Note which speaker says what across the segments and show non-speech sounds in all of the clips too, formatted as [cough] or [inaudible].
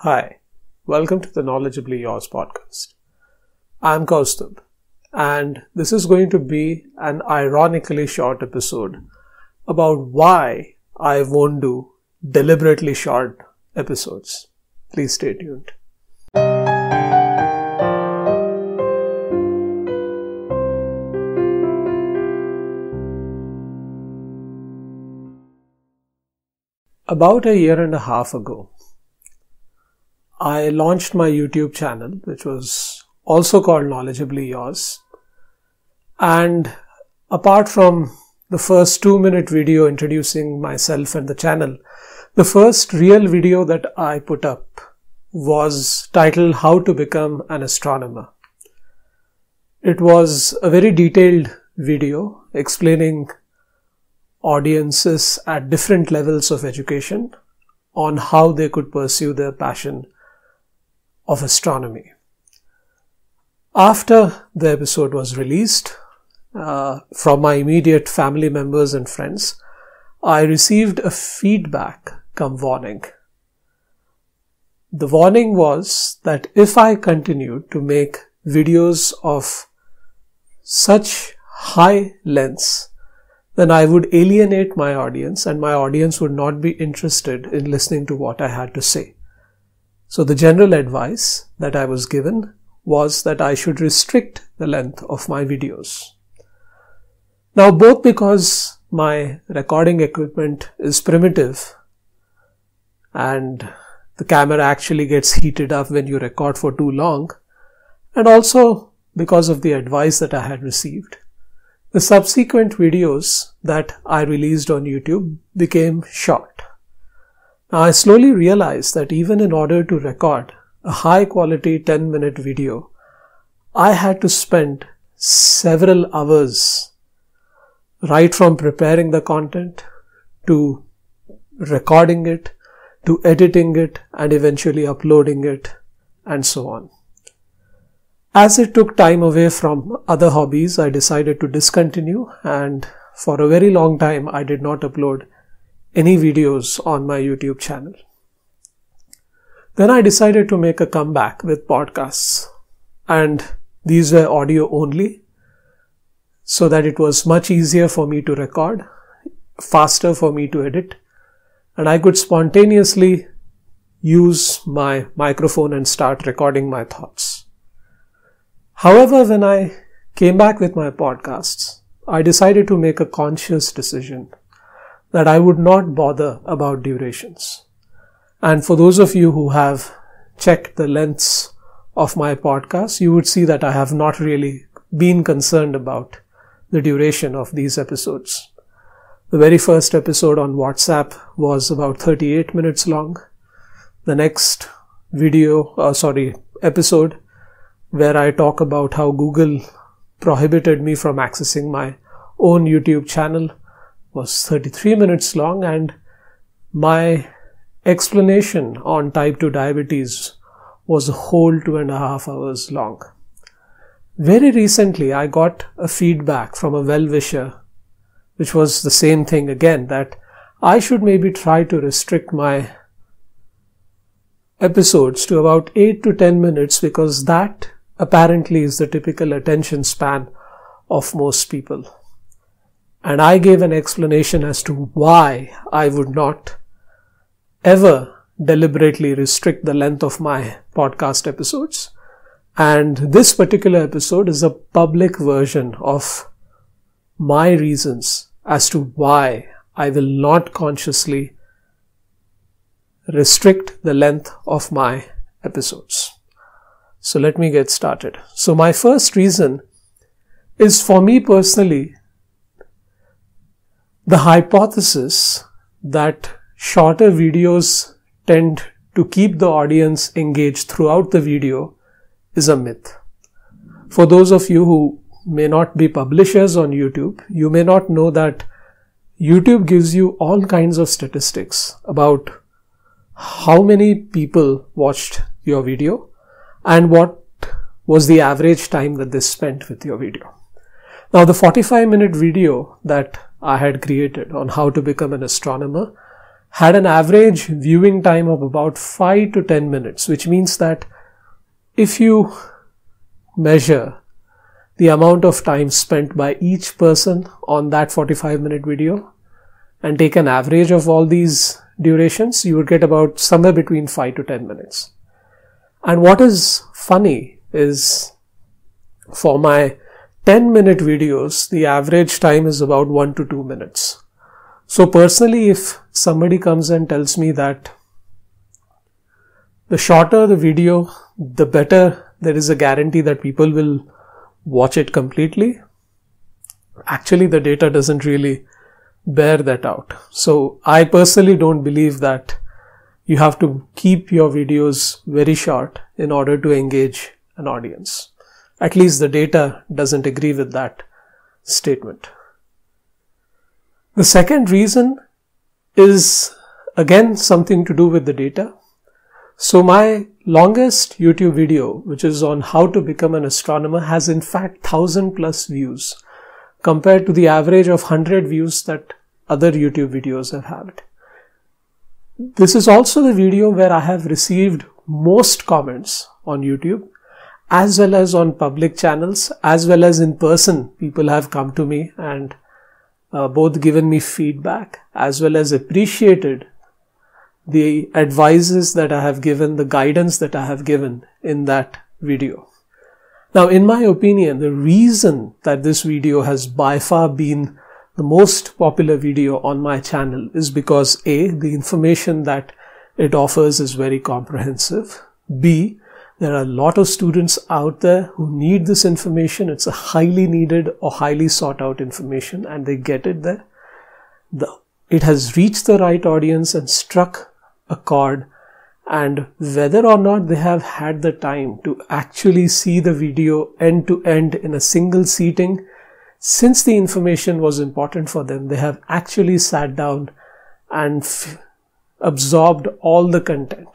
Speaker 1: Hi, welcome to the Knowledgeably Yours podcast. I'm Kaustubh, and this is going to be an ironically short episode about why I won't do deliberately short episodes. Please stay tuned. About a year and a half ago, I launched my YouTube channel, which was also called Knowledgeably Yours. And apart from the first two minute video introducing myself and the channel, the first real video that I put up was titled How to Become an Astronomer. It was a very detailed video explaining audiences at different levels of education on how they could pursue their passion of astronomy. After the episode was released, uh, from my immediate family members and friends, I received a feedback come warning. The warning was that if I continued to make videos of such high lengths, then I would alienate my audience and my audience would not be interested in listening to what I had to say. So the general advice that I was given was that I should restrict the length of my videos. Now both because my recording equipment is primitive and the camera actually gets heated up when you record for too long and also because of the advice that I had received. The subsequent videos that I released on YouTube became short. Now, I slowly realized that even in order to record a high quality 10 minute video, I had to spend several hours right from preparing the content to recording it to editing it and eventually uploading it and so on. As it took time away from other hobbies, I decided to discontinue and for a very long time I did not upload any videos on my YouTube channel. Then I decided to make a comeback with podcasts, and these were audio only so that it was much easier for me to record, faster for me to edit, and I could spontaneously use my microphone and start recording my thoughts. However, when I came back with my podcasts, I decided to make a conscious decision that I would not bother about durations. And for those of you who have checked the lengths of my podcast, you would see that I have not really been concerned about the duration of these episodes. The very first episode on WhatsApp was about 38 minutes long. The next video, uh, sorry, episode where I talk about how Google prohibited me from accessing my own YouTube channel was 33 minutes long and my explanation on type 2 diabetes was a whole two and a half hours long. Very recently, I got a feedback from a well-wisher, which was the same thing again, that I should maybe try to restrict my episodes to about 8 to 10 minutes because that apparently is the typical attention span of most people and I gave an explanation as to why I would not ever deliberately restrict the length of my podcast episodes. And this particular episode is a public version of my reasons as to why I will not consciously restrict the length of my episodes. So let me get started. So my first reason is for me personally, the hypothesis that shorter videos tend to keep the audience engaged throughout the video is a myth. For those of you who may not be publishers on YouTube, you may not know that YouTube gives you all kinds of statistics about how many people watched your video and what was the average time that they spent with your video. Now, the 45 minute video that I had created on how to become an astronomer had an average viewing time of about 5 to 10 minutes, which means that if you measure the amount of time spent by each person on that 45 minute video and take an average of all these durations, you would get about somewhere between 5 to 10 minutes. And what is funny is for my 10 minute videos, the average time is about 1 to 2 minutes. So personally, if somebody comes and tells me that the shorter the video, the better there is a guarantee that people will watch it completely. Actually, the data doesn't really bear that out. So I personally don't believe that you have to keep your videos very short in order to engage an audience. At least the data doesn't agree with that statement. The second reason is again something to do with the data. So my longest YouTube video, which is on how to become an astronomer, has in fact 1000 plus views compared to the average of 100 views that other YouTube videos have had. This is also the video where I have received most comments on YouTube as well as on public channels, as well as in person. People have come to me and uh, both given me feedback as well as appreciated the advices that I have given, the guidance that I have given in that video. Now, in my opinion, the reason that this video has by far been the most popular video on my channel is because A, the information that it offers is very comprehensive. B, there are a lot of students out there who need this information. It's a highly needed or highly sought out information and they get it there. The, it has reached the right audience and struck a chord and whether or not they have had the time to actually see the video end to end in a single seating, since the information was important for them, they have actually sat down and absorbed all the content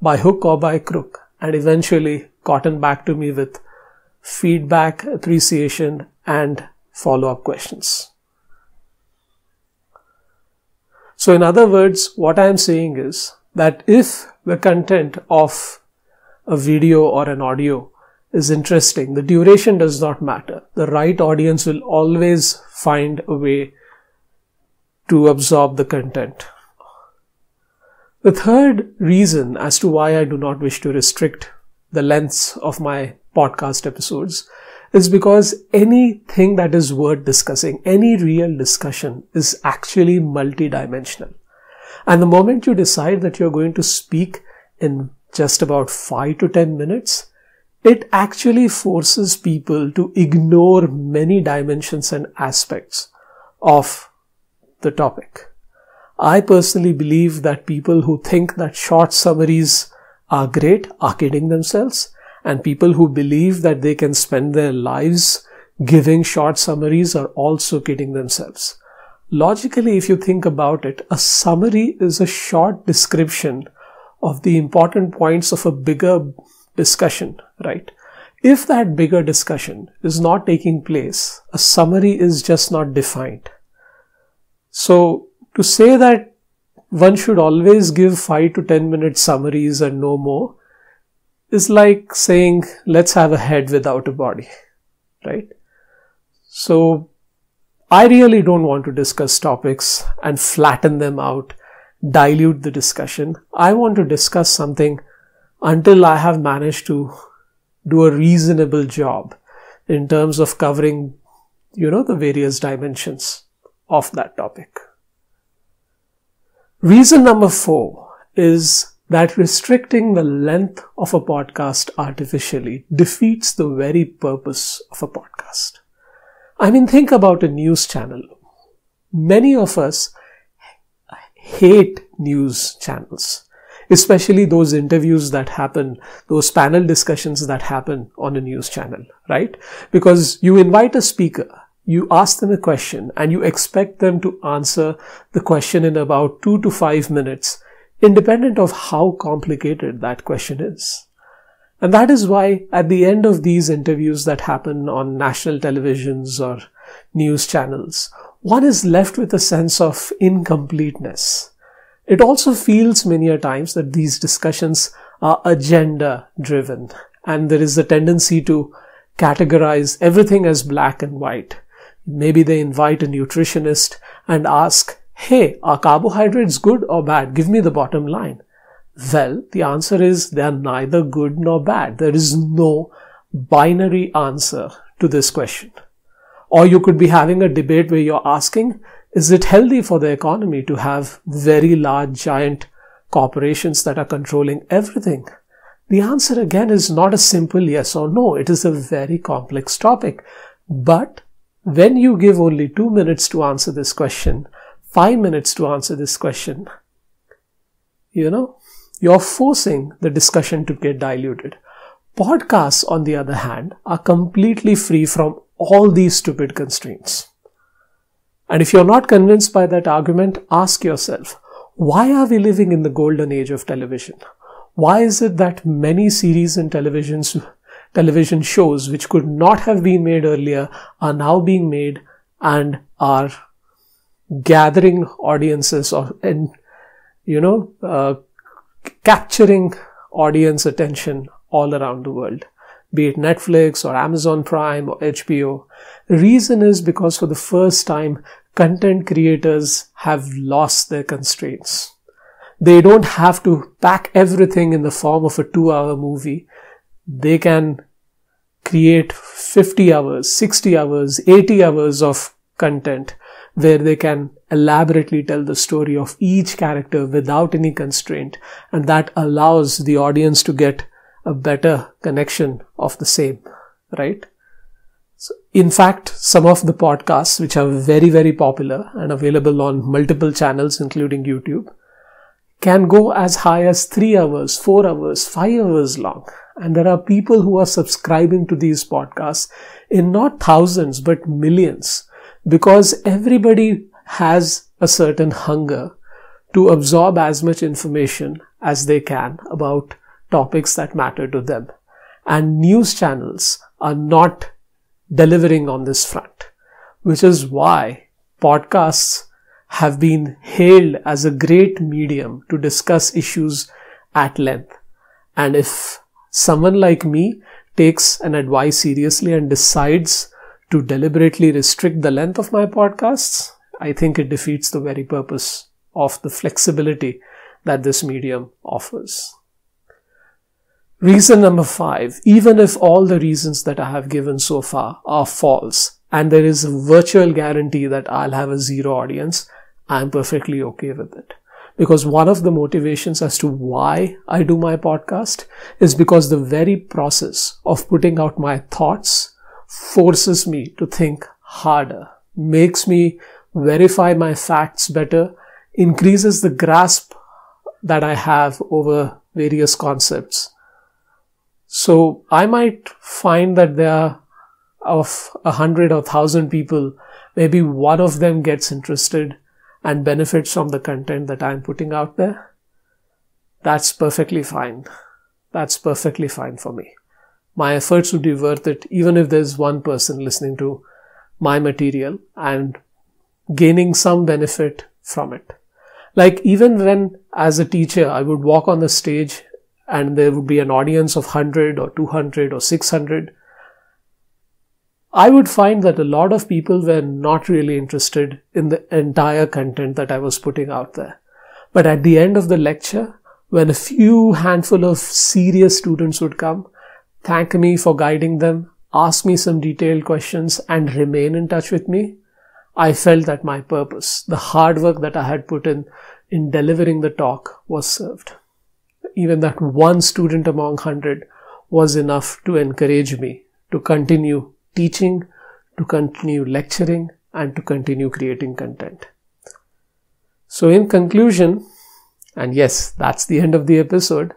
Speaker 1: by hook or by crook and eventually gotten back to me with feedback, appreciation, and follow up questions. So, in other words, what I am saying is that if the content of a video or an audio is interesting, the duration does not matter. The right audience will always find a way to absorb the content. The third reason as to why I do not wish to restrict the lengths of my podcast episodes is because anything that is worth discussing, any real discussion is actually multidimensional. And the moment you decide that you're going to speak in just about 5 to 10 minutes, it actually forces people to ignore many dimensions and aspects of the topic. I personally believe that people who think that short summaries are great are kidding themselves, and people who believe that they can spend their lives giving short summaries are also kidding themselves. Logically, if you think about it, a summary is a short description of the important points of a bigger discussion, right? If that bigger discussion is not taking place, a summary is just not defined. So to say that one should always give 5 to 10 minute summaries and no more is like saying, let's have a head without a body, right? So I really don't want to discuss topics and flatten them out, dilute the discussion. I want to discuss something until I have managed to do a reasonable job in terms of covering, you know, the various dimensions of that topic. Reason number four is that restricting the length of a podcast artificially defeats the very purpose of a podcast. I mean, think about a news channel. Many of us hate news channels, especially those interviews that happen, those panel discussions that happen on a news channel, right? Because you invite a speaker you ask them a question and you expect them to answer the question in about two to five minutes, independent of how complicated that question is. And that is why at the end of these interviews that happen on national televisions or news channels, one is left with a sense of incompleteness. It also feels many a times that these discussions are agenda driven and there is a tendency to categorize everything as black and white Maybe they invite a nutritionist and ask, hey, are carbohydrates good or bad? Give me the bottom line. Well, the answer is they are neither good nor bad. There is no binary answer to this question. Or you could be having a debate where you're asking, is it healthy for the economy to have very large, giant corporations that are controlling everything? The answer again is not a simple yes or no. It is a very complex topic. But when you give only two minutes to answer this question, five minutes to answer this question, you know, you're forcing the discussion to get diluted. Podcasts, on the other hand, are completely free from all these stupid constraints. And if you're not convinced by that argument, ask yourself, why are we living in the golden age of television? Why is it that many series and televisions television shows which could not have been made earlier are now being made and are gathering audiences or and you know uh, capturing audience attention all around the world be it netflix or amazon prime or hbo reason is because for the first time content creators have lost their constraints they don't have to pack everything in the form of a two hour movie they can create 50 hours, 60 hours, 80 hours of content where they can elaborately tell the story of each character without any constraint. And that allows the audience to get a better connection of the same, right? So in fact, some of the podcasts, which are very, very popular and available on multiple channels, including YouTube, can go as high as 3 hours, 4 hours, 5 hours long. And there are people who are subscribing to these podcasts in not thousands, but millions because everybody has a certain hunger to absorb as much information as they can about topics that matter to them. And news channels are not delivering on this front, which is why podcasts have been hailed as a great medium to discuss issues at length. And if someone like me takes an advice seriously and decides to deliberately restrict the length of my podcasts, I think it defeats the very purpose of the flexibility that this medium offers. Reason number five, even if all the reasons that I have given so far are false, and there is a virtual guarantee that I'll have a zero audience, I'm perfectly okay with it. Because one of the motivations as to why I do my podcast is because the very process of putting out my thoughts forces me to think harder, makes me verify my facts better, increases the grasp that I have over various concepts. So I might find that there are of a hundred or thousand people, maybe one of them gets interested and benefits from the content that I'm putting out there, that's perfectly fine. That's perfectly fine for me. My efforts would be worth it even if there's one person listening to my material and gaining some benefit from it. Like even when as a teacher, I would walk on the stage and there would be an audience of 100 or 200 or 600 I would find that a lot of people were not really interested in the entire content that I was putting out there. But at the end of the lecture, when a few handful of serious students would come, thank me for guiding them, ask me some detailed questions, and remain in touch with me, I felt that my purpose, the hard work that I had put in in delivering the talk, was served. Even that one student among 100 was enough to encourage me to continue teaching, to continue lecturing, and to continue creating content. So, in conclusion, and yes, that's the end of the episode,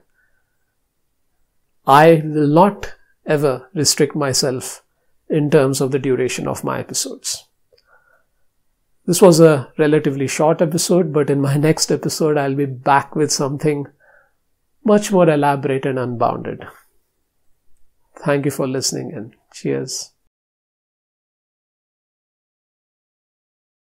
Speaker 1: I will not ever restrict myself in terms of the duration of my episodes. This was a relatively short episode, but in my [laughs] next episode, I'll be back with something much more elaborate and unbounded. Thank you for listening and cheers.